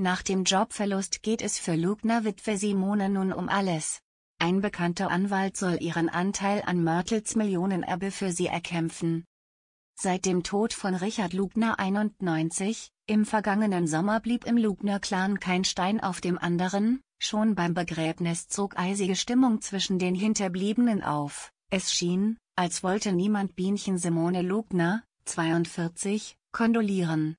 Nach dem Jobverlust geht es für Lugner Witwe Simone nun um alles. Ein bekannter Anwalt soll ihren Anteil an Mörtels Millionenerbe für sie erkämpfen. Seit dem Tod von Richard Lugner 91, im vergangenen Sommer blieb im Lugner-Clan kein Stein auf dem anderen, schon beim Begräbnis zog eisige Stimmung zwischen den Hinterbliebenen auf. Es schien, als wollte niemand Bienchen Simone Lugner, 42, kondolieren.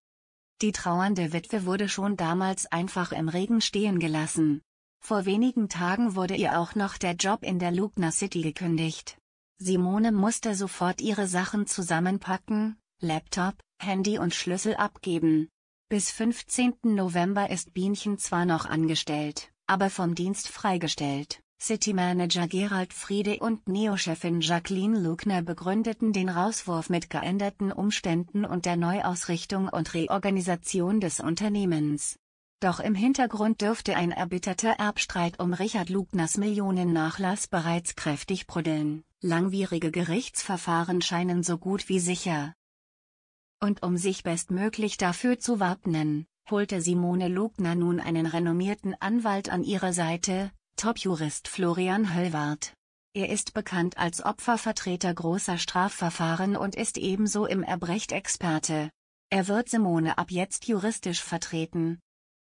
Die trauernde Witwe wurde schon damals einfach im Regen stehen gelassen. Vor wenigen Tagen wurde ihr auch noch der Job in der Lugner City gekündigt. Simone musste sofort ihre Sachen zusammenpacken, Laptop, Handy und Schlüssel abgeben. Bis 15. November ist Bienchen zwar noch angestellt, aber vom Dienst freigestellt. City-Manager Gerald Friede und Neo-Chefin Jacqueline Lugner begründeten den Rauswurf mit geänderten Umständen und der Neuausrichtung und Reorganisation des Unternehmens. Doch im Hintergrund dürfte ein erbitterter Erbstreit um Richard Lugners Millionennachlass bereits kräftig pruddeln. Langwierige Gerichtsverfahren scheinen so gut wie sicher. Und um sich bestmöglich dafür zu wappnen, holte Simone Lugner nun einen renommierten Anwalt an ihre Seite, Top-Jurist Florian Höllwart. Er ist bekannt als Opfervertreter großer Strafverfahren und ist ebenso im Erbrecht Experte. Er wird Simone ab jetzt juristisch vertreten,